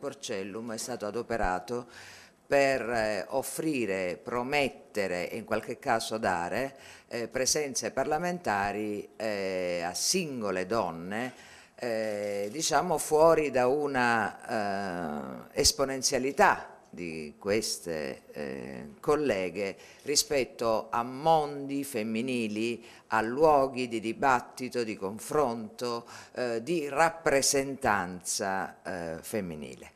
Porcellum è stato adoperato per eh, offrire, promettere e in qualche caso dare eh, presenze parlamentari eh, a singole donne eh, diciamo fuori da una eh, esponenzialità di queste eh, colleghe rispetto a mondi femminili, a luoghi di dibattito, di confronto, eh, di rappresentanza eh, femminile.